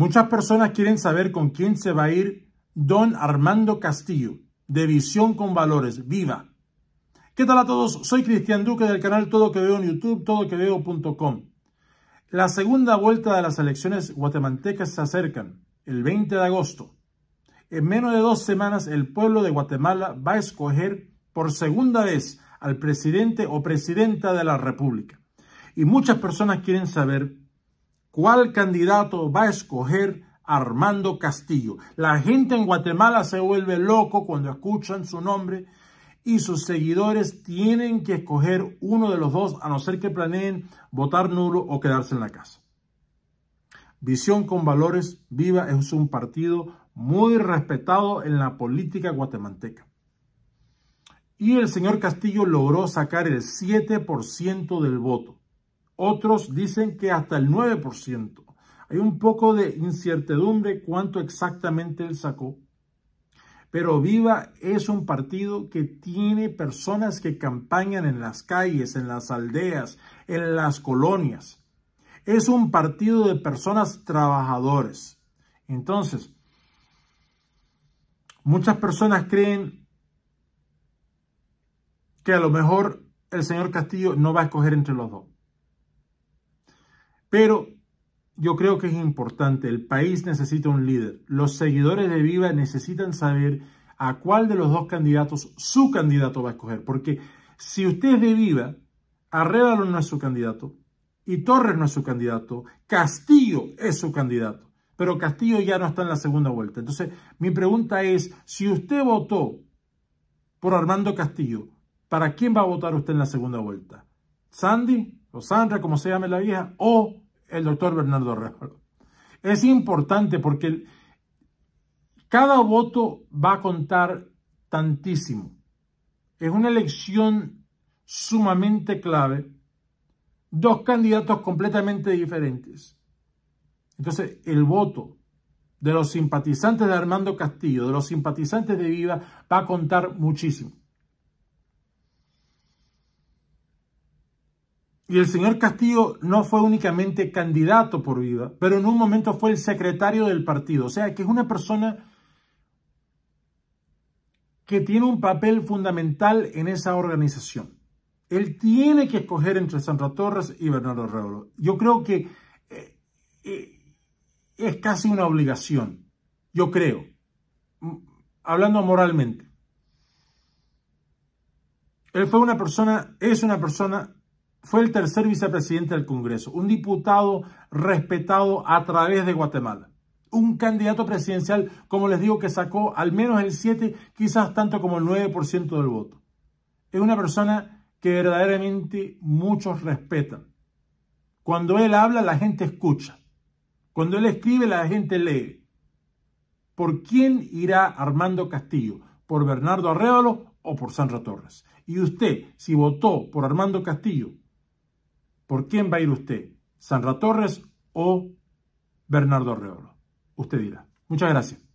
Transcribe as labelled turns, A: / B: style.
A: Muchas personas quieren saber con quién se va a ir Don Armando Castillo, de Visión con Valores, viva. ¿Qué tal a todos? Soy Cristian Duque del canal Todo Que Veo en YouTube, todoqueveo.com. La segunda vuelta de las elecciones guatemaltecas se acercan, el 20 de agosto. En menos de dos semanas el pueblo de Guatemala va a escoger por segunda vez al presidente o presidenta de la República. Y muchas personas quieren saber cuál candidato va a escoger Armando Castillo. La gente en Guatemala se vuelve loco cuando escuchan su nombre y sus seguidores tienen que escoger uno de los dos a no ser que planeen votar nulo o quedarse en la casa. Visión con Valores Viva es un partido muy respetado en la política guatemalteca. Y el señor Castillo logró sacar el 7% del voto. Otros dicen que hasta el 9%. Hay un poco de incertidumbre cuánto exactamente él sacó. Pero Viva es un partido que tiene personas que campañan en las calles, en las aldeas, en las colonias. Es un partido de personas trabajadores. Entonces, muchas personas creen que a lo mejor el señor Castillo no va a escoger entre los dos. Pero yo creo que es importante, el país necesita un líder, los seguidores de Viva necesitan saber a cuál de los dos candidatos su candidato va a escoger, porque si usted es de Viva, Arrevalo no es su candidato, y Torres no es su candidato, Castillo es su candidato, pero Castillo ya no está en la segunda vuelta. Entonces, mi pregunta es, si usted votó por Armando Castillo, ¿para quién va a votar usted en la segunda vuelta? ¿Sandy? Rosandra, como se llame la vieja, o el doctor Bernardo Rejo. Es importante porque cada voto va a contar tantísimo. Es una elección sumamente clave. Dos candidatos completamente diferentes. Entonces, el voto de los simpatizantes de Armando Castillo, de los simpatizantes de Viva, va a contar muchísimo. Y el señor Castillo no fue únicamente candidato por vida, pero en un momento fue el secretario del partido. O sea, que es una persona que tiene un papel fundamental en esa organización. Él tiene que escoger entre Sandra Torres y Bernardo Reolo. Yo creo que eh, eh, es casi una obligación, yo creo, hablando moralmente. Él fue una persona, es una persona fue el tercer vicepresidente del Congreso, un diputado respetado a través de Guatemala. Un candidato presidencial, como les digo, que sacó al menos el 7, quizás tanto como el 9% del voto. Es una persona que verdaderamente muchos respetan. Cuando él habla, la gente escucha. Cuando él escribe, la gente lee. ¿Por quién irá Armando Castillo? ¿Por Bernardo Arrévalo o por Sandra Torres? Y usted, si votó por Armando Castillo, ¿Por quién va a ir usted? ¿Sanra Torres o Bernardo Reolo? Usted dirá. Muchas gracias.